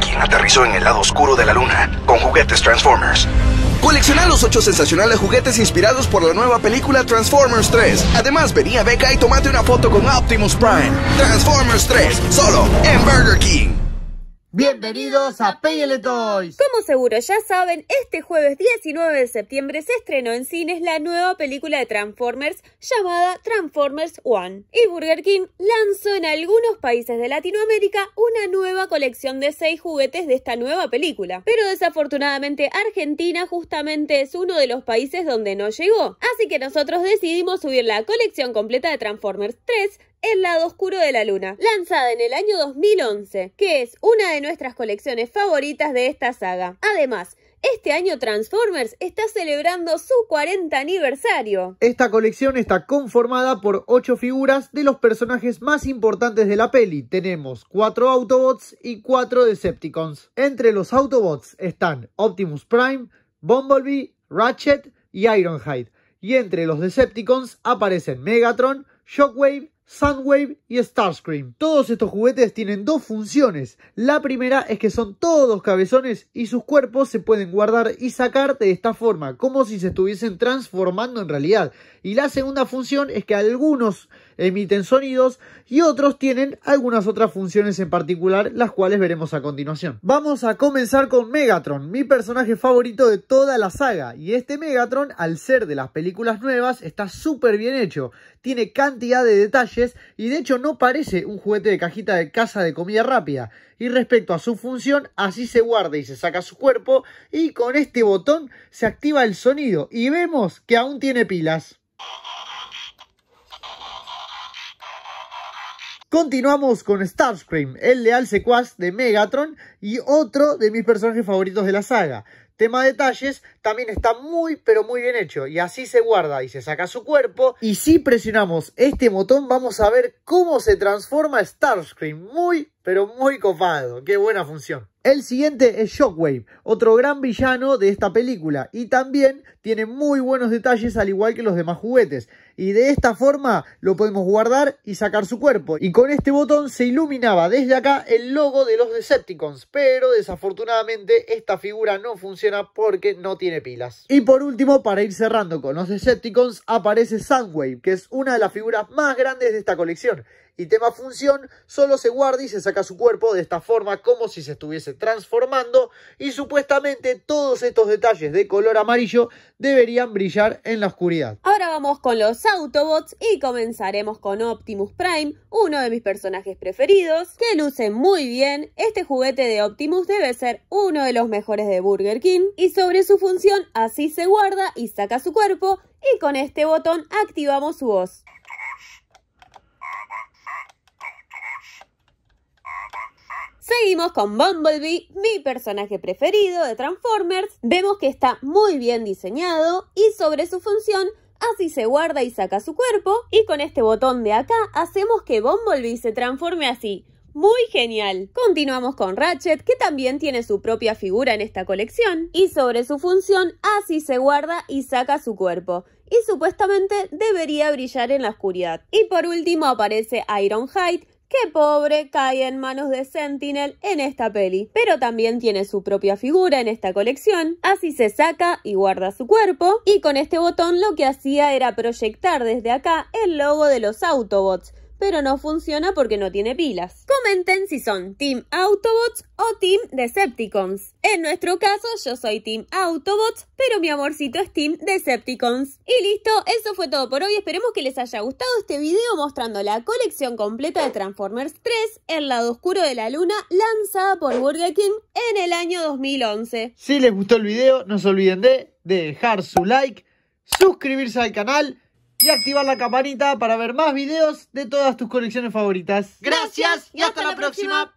quien aterrizó en el lado oscuro de la luna con juguetes Transformers. Colecciona los ocho sensacionales juguetes inspirados por la nueva película Transformers 3. Además, venía a Beca y tomate una foto con Optimus Prime. Transformers 3, solo en Burger King. Bienvenidos a PL Toys. Como seguro ya saben, este jueves 19 de septiembre se estrenó en cines la nueva película de Transformers llamada Transformers One. Y Burger King lanzó en algunos países de Latinoamérica una nueva colección de seis juguetes de esta nueva película. Pero desafortunadamente Argentina justamente es uno de los países donde no llegó. Así que nosotros decidimos subir la colección completa de Transformers 3 el lado oscuro de la luna, lanzada en el año 2011, que es una de nuestras colecciones favoritas de esta saga. Además, este año Transformers está celebrando su 40 aniversario. Esta colección está conformada por 8 figuras de los personajes más importantes de la peli. Tenemos 4 Autobots y 4 Decepticons. Entre los Autobots están Optimus Prime, Bumblebee, Ratchet y Ironhide. Y entre los Decepticons aparecen Megatron, Shockwave, Sunwave y Starscream. Todos estos juguetes tienen dos funciones. La primera es que son todos cabezones y sus cuerpos se pueden guardar y sacar de esta forma, como si se estuviesen transformando en realidad. Y la segunda función es que algunos emiten sonidos y otros tienen algunas otras funciones en particular, las cuales veremos a continuación. Vamos a comenzar con Megatron, mi personaje favorito de toda la saga. Y este Megatron, al ser de las películas nuevas, está súper bien hecho. Tiene cantidad de detalles y de hecho no parece un juguete de cajita de casa de comida rápida. Y respecto a su función, así se guarda y se saca su cuerpo y con este botón se activa el sonido y vemos que aún tiene pilas. Continuamos con Starscream, el leal secuaz de Megatron y otro de mis personajes favoritos de la saga tema detalles, también está muy pero muy bien hecho y así se guarda y se saca su cuerpo. Y si presionamos este botón vamos a ver cómo se transforma Starscream, muy pero muy copado. Qué buena función. El siguiente es Shockwave, otro gran villano de esta película y también tiene muy buenos detalles al igual que los demás juguetes y de esta forma lo podemos guardar y sacar su cuerpo y con este botón se iluminaba desde acá el logo de los Decepticons pero desafortunadamente esta figura no funciona porque no tiene pilas. Y por último para ir cerrando con los Decepticons aparece Sunwave. que es una de las figuras más grandes de esta colección y tema función, solo se guarda y se saca su cuerpo de esta forma como si se estuviese transformando y supuestamente todos estos detalles de color amarillo deberían brillar en la oscuridad. Ahora vamos con los Autobots y comenzaremos con Optimus Prime, uno de mis personajes preferidos, que luce muy bien. Este juguete de Optimus debe ser uno de los mejores de Burger King y sobre su función así se guarda y saca su cuerpo y con este botón activamos su voz. Seguimos con Bumblebee, mi personaje preferido de Transformers. Vemos que está muy bien diseñado y sobre su función Así se guarda y saca su cuerpo y con este botón de acá hacemos que Bumblebee se transforme así. Muy genial. Continuamos con Ratchet, que también tiene su propia figura en esta colección, y sobre su función así se guarda y saca su cuerpo, y supuestamente debería brillar en la oscuridad. Y por último aparece Ironhide, que pobre cae en manos de Sentinel en esta peli, pero también tiene su propia figura en esta colección, así se saca y guarda su cuerpo, y con este botón lo que hacía era proyectar desde acá el logo de los Autobots, pero no funciona porque no tiene pilas. Comenten si son Team Autobots o Team Decepticons. En nuestro caso, yo soy Team Autobots, pero mi amorcito es Team Decepticons. Y listo, eso fue todo por hoy. Esperemos que les haya gustado este video mostrando la colección completa de Transformers 3, El lado oscuro de la luna, lanzada por Burger King en el año 2011. Si les gustó el video, no se olviden de dejar su like, suscribirse al canal y activar la campanita para ver más videos de todas tus colecciones favoritas. Gracias y hasta, la, próxima.